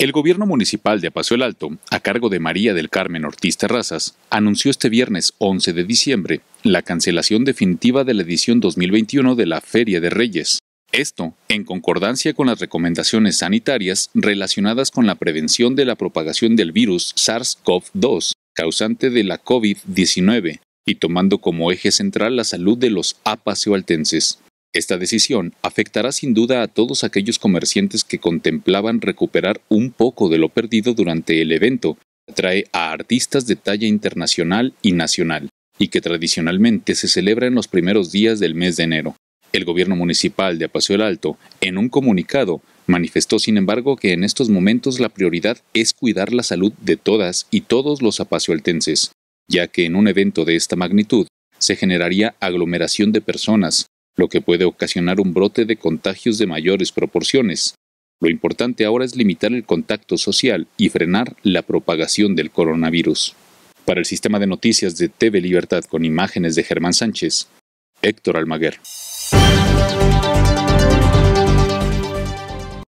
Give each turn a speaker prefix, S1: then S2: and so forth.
S1: El gobierno municipal de Apaseo el Alto, a cargo de María del Carmen Ortiz Terrazas, anunció este viernes 11 de diciembre la cancelación definitiva de la edición 2021 de la Feria de Reyes. Esto en concordancia con las recomendaciones sanitarias relacionadas con la prevención de la propagación del virus SARS-CoV-2, causante de la COVID-19, y tomando como eje central la salud de los Apaseoaltenses. Esta decisión afectará sin duda a todos aquellos comerciantes que contemplaban recuperar un poco de lo perdido durante el evento. Atrae a artistas de talla internacional y nacional, y que tradicionalmente se celebra en los primeros días del mes de enero. El gobierno municipal de Apacio el Alto, en un comunicado, manifestó sin embargo que en estos momentos la prioridad es cuidar la salud de todas y todos los apacioaltenses, ya que en un evento de esta magnitud se generaría aglomeración de personas, lo que puede ocasionar un brote de contagios de mayores proporciones. Lo importante ahora es limitar el contacto social y frenar la propagación del coronavirus. Para el sistema de noticias de TV Libertad con imágenes de Germán Sánchez, Héctor Almaguer.